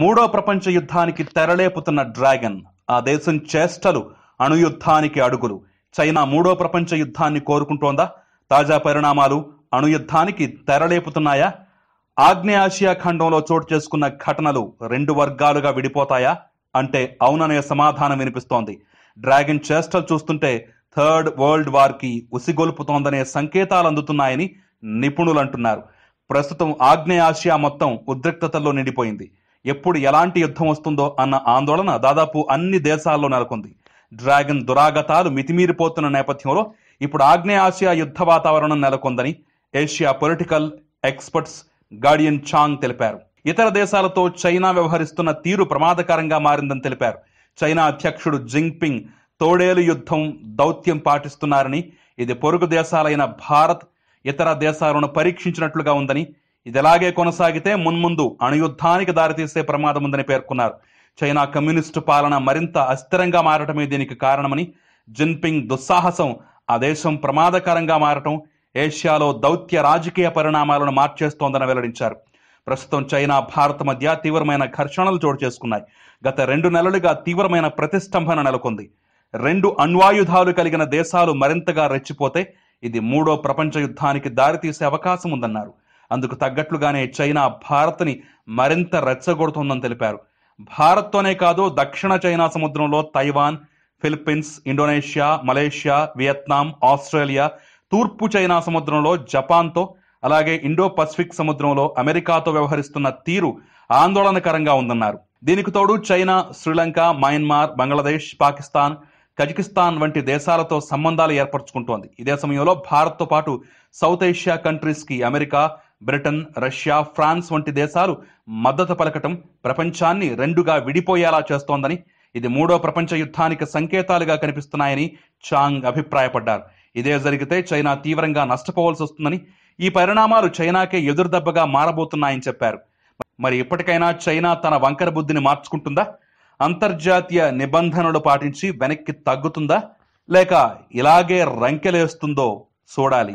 మూడో ప్రపంచ యుద్ధానికి తెరలేపుతున్న డ్రాగన్ ఆ దేశం చేష్టలు అణుయుద్ధానికి అడుగులు చైనా మూడో ప్రపంచ యుద్ధాన్ని కోరుకుంటోందా తాజా పరిణామాలు అణుయుద్ధానికి తెరలేపుతున్నాయా ఆగ్నేయాసియా ఖండంలో చోటు చేసుకున్న ఘటనలు రెండు వర్గాలుగా విడిపోతాయా అంటే అవుననే సమాధానం వినిపిస్తోంది డ్రాగన్ చేష్టలు చూస్తుంటే థర్డ్ వరల్డ్ వార్కి ఉసిగొల్పుతోందనే సంకేతాలు అందుతున్నాయని నిపుణులు అంటున్నారు ప్రస్తుతం ఆగ్నేయాసియా మొత్తం ఉద్రిక్తతల్లో నిండిపోయింది ఎప్పుడు ఎలాంటి యుద్ధం వస్తుందో అన్న ఆందోళన దాదాపు అన్ని దేశాల్లో నెలకొంది డ్రాగన్ దురాగతాలు మితిమీరిపోతున్న నేపథ్యంలో ఇప్పుడు ఆగ్నేయాసియా యుద్ధ వాతావరణం నెలకొందని Asia political experts Guardian Chang తెలిపారు ఇతర దేశాలతో చైనా వ్యవహరిస్తున్న తీరు ప్రమాదకరంగా మారిందని తెలిపారు చైనా అధ్యక్షుడు జింగ్పింగ్ తోడేలు యుద్ధం దౌత్యం పాటిస్తున్నారని ఇది పొరుగు దేశాలైన భారత్ ఇతర దేశాలను పరీక్షించినట్లుగా ఉందని ఇదిలాగే కొనసాగితే మున్ముందు అణుయుద్ధానికి దారితీసే ప్రమాదం ఉందని పేర్కొన్నారు చైనా కమ్యూనిస్టు పాలన మరింత అస్థిరంగా మారటమే దీనికి కారణమని జిన్పింగ్ దుస్సాహసం ఆ దేశం ప్రమాదకరంగా మారటం ఏషియాలో దౌత్య రాజకీయ పరిణామాలను మార్చేస్తోందని వెల్లడించారు ప్రస్తుతం చైనా భారత్ మధ్య తీవ్రమైన ఘర్షణలు చోటు చేసుకున్నాయి గత రెండు నెలలుగా తీవ్రమైన ప్రతిష్టంభన నెలకొంది రెండు అణ్వాయుధాలు కలిగిన దేశాలు మరింతగా రెచ్చిపోతే ఇది మూడో ప్రపంచ యుద్ధానికి దారితీసే అవకాశం ఉందన్నారు అందుకు తగ్గట్లుగానే చైనా భారత్ని మరింత రెచ్చగొడుతోందని తెలిపారు భారత్తోనే కాదు దక్షిణ చైనా సముద్రంలో Taiwan Philippines Indonesia Malaysia Vietnam Australia తూర్పు చైనా సముద్రంలో జపాన్తో అలాగే ఇండో పసిఫిక్ సముద్రంలో అమెరికాతో వ్యవహరిస్తున్న తీరు ఆందోళనకరంగా ఉందన్నారు దీనికి తోడు China Sri Lanka Myanmar Bangladesh Pakistan Kazakhstan వంటి దేశాలతో సంబంధాలు ఏర్పరచుకుంటోంది ఇదే సమయంలో భారత్తో పాటు సౌత్ ఏషియా కంట్రీస్కి అమెరికా బ్రిటన్ రష్యా ఫ్రాన్స్ వంటి దేశాలు మద్దతు పలకటం ప్రపంచాన్ని రెండుగా విడిపోయేలా చేస్తోందని ఇది మూడో ప్రపంచ యుద్ధానికి సంకేతాలుగా కనిపిస్తున్నాయని చాంగ్ అభిప్రాయపడ్డారు ఇదే జరిగితే చైనా తీవ్రంగా నష్టపోవాల్సి వస్తుందని ఈ పరిణామాలు చైనాకే ఎదురుదెబ్బగా మారబోతున్నాయని చెప్పారు మరి ఇప్పటికైనా చైనా తన వంకర బుద్ధిని మార్చుకుంటుందా అంతర్జాతీయ నిబంధనలు పాటించి వెనక్కి తగ్గుతుందా లేక ఇలాగే రంకెలేస్తుందో చూడాలి